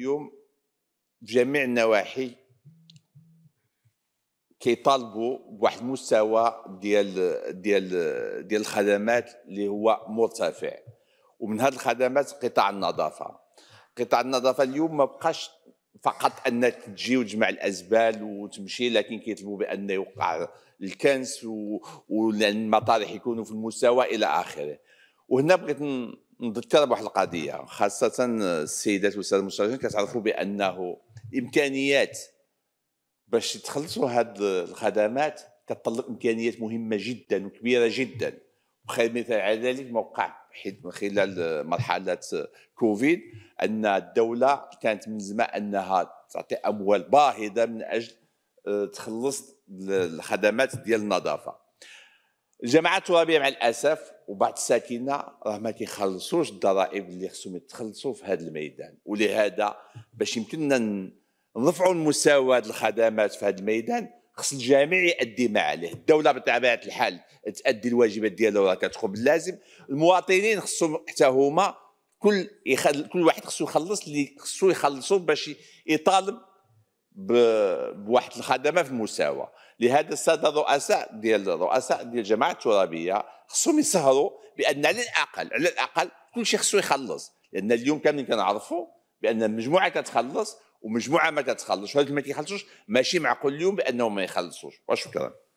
اليوم بجميع النواحي كيطالبوا بواحد المستوى ديال ديال ديال الخدمات اللي هو مرتفع ومن هذه الخدمات قطاع النظافه قطاع النظافه اليوم ما بقاش فقط ان تجي وتجمع الازبال وتمشي لكن كيطلبوا بان يوقع الكنس ولان المطارح يكونوا في المستوى الى اخره وهنا بغيت نذكر بواحد القضيه خاصه السيدات والساده المشاركين كتعرفوا بانه الامكانيات باش يتخلصوا هاد الخدمات كتطلب امكانيات مهمه جدا وكبيره جدا وخير مثال على ذلك ما وقع من خلال مرحله كوفيد ان الدوله كانت ملزمه انها تعطي اموال باهظه من اجل آه، تخلص الخدمات ديال النظافه الجماعه الترابيه مع الاسف وبعض الساكنه راه ما كيخلصوش الضرائب اللي خصهم يتخلصوا في هذا الميدان ولهذا باش يمكننا نرفعوا المساواه الخدمات في هذا الميدان خص الجميع يأدي ما عليه الدولة بطبيعة الحال تأدي الواجبات ديالها راه كتخون باللازم المواطنين خصهم حتى هما كل يخل... كل واحد خصو يخلص اللي خصو يخلصوا باش يطالب بواحد الخدمه في المساواه لهذا الساده الرؤساء ديال الرؤساء ديال الجماعه الترابيه خصهم يسهروا بان على الاقل على الاقل كل شيء خصو يخلص لان اليوم كاملين كنعرفوا بان المجموعه كتخلص ومجموعه ما كتخلصش وهذوك ما كيخلصوش ماشي معقول اليوم بانهم ما يخلصوش وشكرا